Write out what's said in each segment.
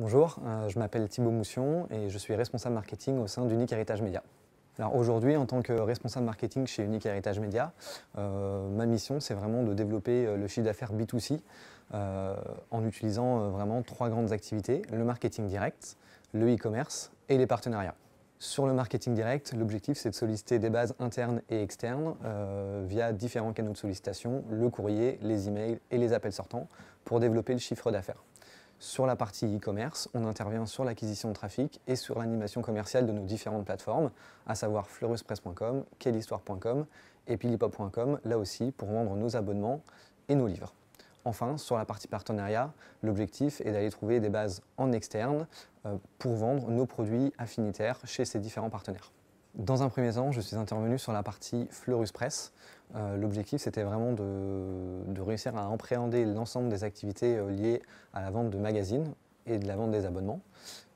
Bonjour, euh, je m'appelle Thibaut Moussion et je suis responsable marketing au sein d'Unique Héritage Média. Alors aujourd'hui, en tant que responsable marketing chez Unique Héritage Média, euh, ma mission c'est vraiment de développer euh, le chiffre d'affaires B2C en utilisant vraiment trois grandes activités, le marketing direct, le e-commerce et les partenariats. Sur le marketing direct, l'objectif c'est de solliciter des bases internes et externes via différents canaux de sollicitation, le courrier, les emails et les appels sortants pour développer le chiffre d'affaires. Sur la partie e-commerce, on intervient sur l'acquisition de trafic et sur l'animation commerciale de nos différentes plateformes, à savoir fleuruspress.com, quellehistoire.com et pilipop.com, là aussi pour vendre nos abonnements et nos livres. Enfin, sur la partie partenariat, l'objectif est d'aller trouver des bases en externe euh, pour vendre nos produits affinitaires chez ces différents partenaires. Dans un premier temps, je suis intervenu sur la partie Fleurus Press. Euh, l'objectif, c'était vraiment de, réussir à empréhender l'ensemble des activités euh, liées à la vente de magazines et de la vente des abonnements.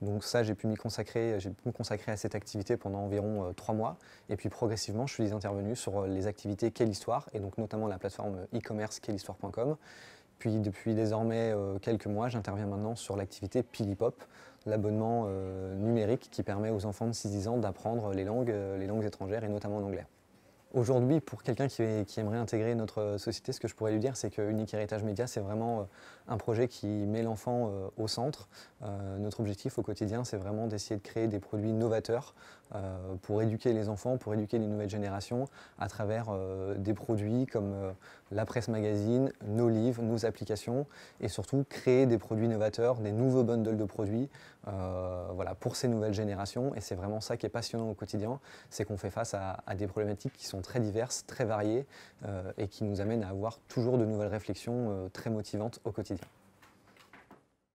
Donc ça, j'ai pu m'y consacrer, me consacrer à cette activité pendant environ euh, trois mois. Et puis progressivement, je suis intervenu sur les activités Quelle Histoire, et donc notamment la plateforme e-commerce quellehistoire.com, puis depuis désormais euh, quelques mois, j'interviens maintenant sur l'activité Pilipop, l'abonnement euh, numérique qui permet aux enfants de 6-10 ans d'apprendre les langues, euh, les langues étrangères et notamment l'anglais. Aujourd'hui, pour quelqu'un qui, aimerait intégrer notre euh, société, ce que je pourrais lui dire, c'est que Unique Héritage Média, c'est vraiment euh, un projet qui met l'enfant euh, au centre. notre objectif au quotidien, c'est vraiment d'essayer de créer des produits novateurs pour éduquer les enfants, pour éduquer les nouvelles générations à travers des produits comme la presse magazine, nos livres, nos applications et surtout créer des produits novateurs, des nouveaux bundles de produits voilà, pour ces nouvelles générations. Et c'est vraiment ça qui est passionnant au quotidien, c'est qu'on fait face à des problématiques qui sont très diverses, très variées euh, et qui nous amènent à avoir toujours de nouvelles réflexions euh, très motivantes au quotidien.